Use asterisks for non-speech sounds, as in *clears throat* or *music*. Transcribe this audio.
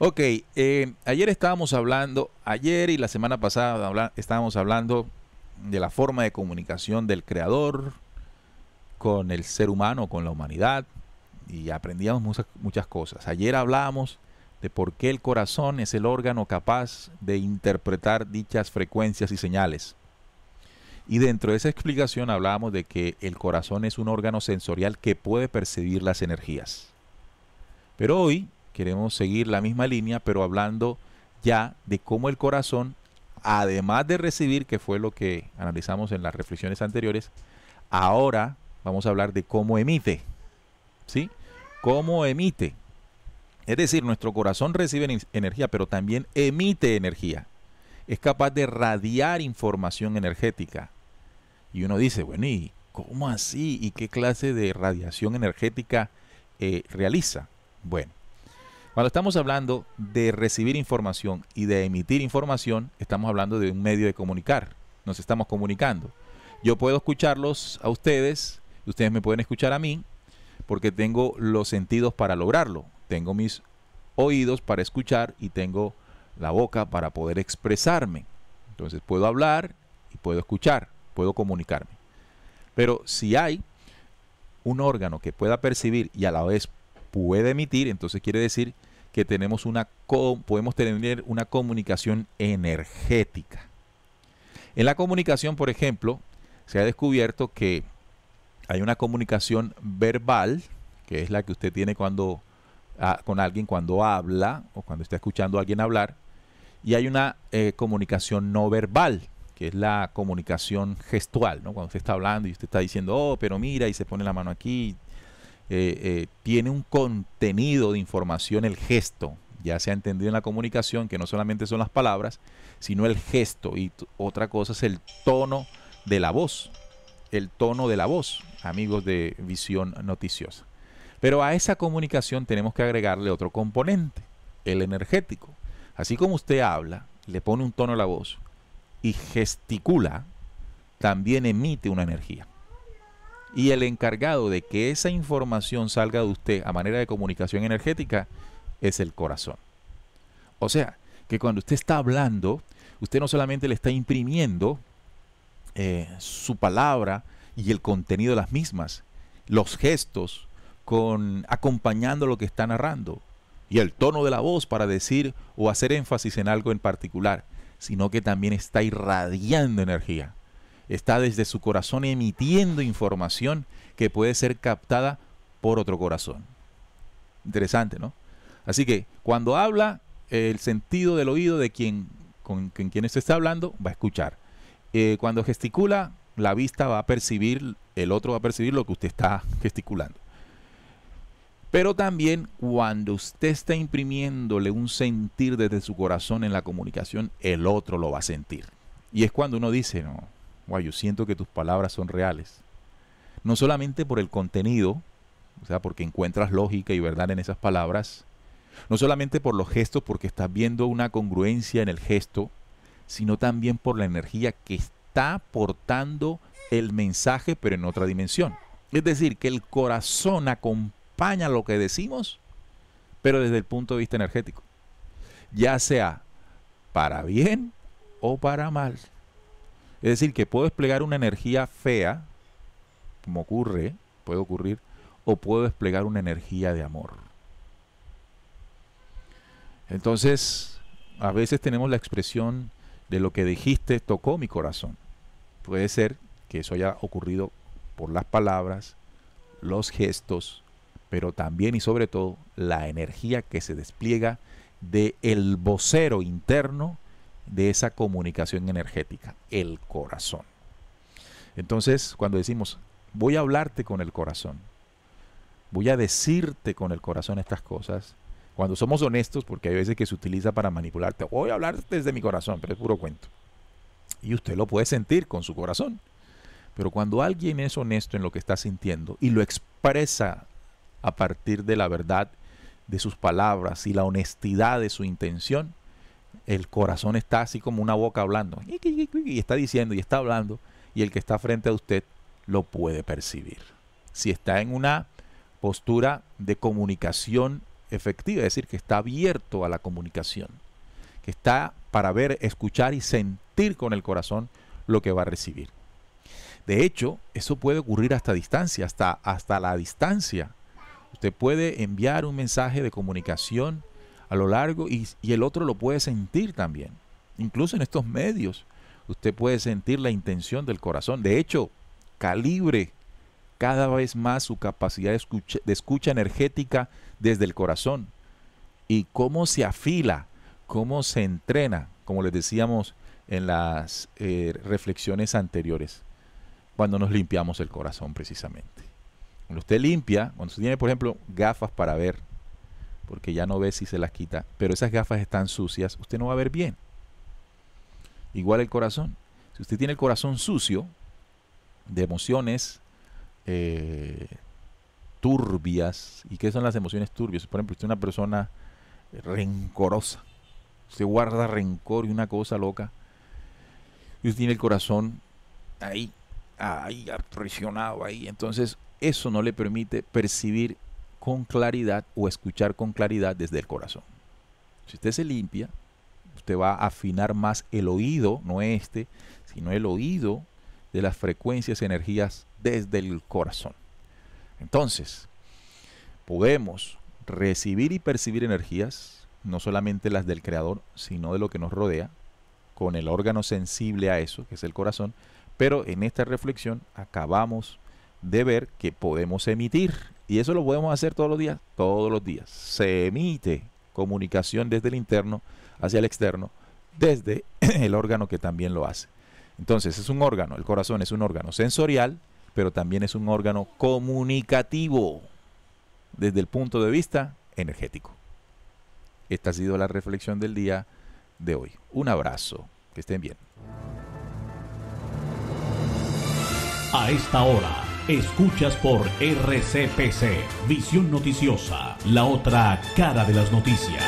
Ok, eh, ayer estábamos hablando, ayer y la semana pasada estábamos hablando de la forma de comunicación del creador con el ser humano, con la humanidad, y aprendíamos muchas, muchas cosas. Ayer hablábamos de por qué el corazón es el órgano capaz de interpretar dichas frecuencias y señales. Y dentro de esa explicación hablábamos de que el corazón es un órgano sensorial que puede percibir las energías. Pero hoy queremos seguir la misma línea, pero hablando ya de cómo el corazón, además de recibir, que fue lo que analizamos en las reflexiones anteriores, ahora vamos a hablar de cómo emite. ¿Sí? ¿Cómo emite? Es decir, nuestro corazón recibe energía, pero también emite energía. Es capaz de radiar información energética. Y uno dice, bueno, ¿y cómo así? ¿Y qué clase de radiación energética eh, realiza? Bueno, cuando estamos hablando de recibir información y de emitir información, estamos hablando de un medio de comunicar. Nos estamos comunicando. Yo puedo escucharlos a ustedes, ustedes me pueden escuchar a mí, porque tengo los sentidos para lograrlo. Tengo mis oídos para escuchar y tengo la boca para poder expresarme. Entonces puedo hablar y puedo escuchar, puedo comunicarme. Pero si hay un órgano que pueda percibir y a la vez puede emitir, entonces quiere decir que tenemos una, podemos tener una comunicación energética. En la comunicación, por ejemplo, se ha descubierto que hay una comunicación verbal, que es la que usted tiene cuando ah, con alguien cuando habla o cuando está escuchando a alguien hablar, y hay una eh, comunicación no verbal, que es la comunicación gestual, ¿no? Cuando usted está hablando y usted está diciendo, oh, pero mira, y se pone la mano aquí, eh, eh, tiene un contenido de información el gesto. Ya se ha entendido en la comunicación que no solamente son las palabras, sino el gesto. Y otra cosa es el tono de la voz. El tono de la voz, amigos de Visión Noticiosa. Pero a esa comunicación tenemos que agregarle otro componente, el energético. Así como usted habla, le pone un tono a la voz y gesticula, también emite una energía. Y el encargado de que esa información salga de usted a manera de comunicación energética es el corazón. O sea, que cuando usted está hablando, usted no solamente le está imprimiendo eh, su palabra y el contenido de las mismas, los gestos, con, acompañando lo que está narrando y el tono de la voz para decir o hacer énfasis en algo en particular, sino que también está irradiando energía está desde su corazón emitiendo información que puede ser captada por otro corazón. Interesante, ¿no? Así que cuando habla, el sentido del oído de quien con, quien se está hablando va a escuchar. Eh, cuando gesticula, la vista va a percibir, el otro va a percibir lo que usted está *laughs* gesticulando. Pero también cuando usted está imprimiéndole un sentir desde su corazón en la comunicación, el otro lo va a sentir. Y es cuando uno dice, no, yo siento que tus palabras son reales. No solamente por el contenido, o sea, porque encuentras lógica y verdad en esas palabras, no solamente por los gestos, porque estás viendo una congruencia en el gesto, sino también por la energía que está portando el mensaje, pero en otra dimensión. Es decir, que el corazón acompaña lo que decimos, pero desde el punto de vista energético. Ya sea para bien o para mal. Es decir, que puedo desplegar una energía fea, como ocurre, puede ocurrir, o puedo desplegar una energía de amor. Entonces, a veces tenemos la expresión de lo que dijiste tocó mi corazón. Puede ser que eso haya ocurrido por las palabras, los gestos, pero también y sobre todo la energía que se despliega de el vocero interno de esa comunicación energética, el corazón. Entonces, cuando decimos, voy a hablarte con el corazón, voy a decirte con el corazón estas cosas, cuando somos honestos, porque hay veces que se utiliza para manipularte, voy a hablar desde mi corazón, pero es puro cuento. Y usted lo puede sentir con su corazón. Pero cuando alguien es honesto en lo que está sintiendo y lo expresa a partir de la verdad de sus palabras y la honestidad de su intención, el corazón está así como una boca hablando. Y está diciendo y está hablando. Y el que está frente a usted lo puede percibir. Si está en una postura de comunicación efectiva, es decir, que está abierto a la comunicación, que está para ver, escuchar y sentir con el corazón lo que va a recibir. De hecho, eso puede ocurrir hasta distancia, hasta, hasta la distancia. Usted puede enviar un mensaje de comunicación a lo largo y, el otro lo puede sentir también. Incluso en estos medios usted puede sentir la intención del corazón. De hecho, calibre cada vez más su capacidad de escucha, energética desde el corazón y cómo se afila, cómo se entrena, como les decíamos en las eh, reflexiones anteriores, cuando nos limpiamos el corazón precisamente. Cuando usted limpia, cuando usted tiene, por ejemplo, gafas para ver, porque ya no ve si se las quita, pero esas gafas están sucias, usted no va a ver bien. Igual el corazón. Si usted tiene el corazón sucio de emociones eh, turbias, ¿y qué son las emociones turbias? Por ejemplo, usted es una persona rencorosa, usted guarda rencor y una cosa loca, y usted tiene el corazón ahí, ahí, presionado ahí, entonces eso no le permite percibir con claridad o escuchar con claridad desde el corazón. Si usted se limpia, usted va a afinar más el oído, no este, sino el oído de las frecuencias, energías desde el corazón. Entonces, podemos recibir y percibir energías, no solamente las del Creador, sino de lo que nos rodea, con el órgano sensible a eso, que es el corazón, pero en esta reflexión acabamos de ver que podemos emitir y eso lo podemos hacer todos los días, todos los días. Se emite comunicación desde el interno hacia el externo, desde *clears throat* el órgano que también lo hace. Entonces es un órgano, el corazón es un órgano sensorial, pero también es un órgano comunicativo desde el punto de vista energético. Esta ha sido la reflexión del día de hoy. Un abrazo, que estén bien. A esta hora Escuchas por RCPC, Visión Noticiosa, la otra cara de las noticias.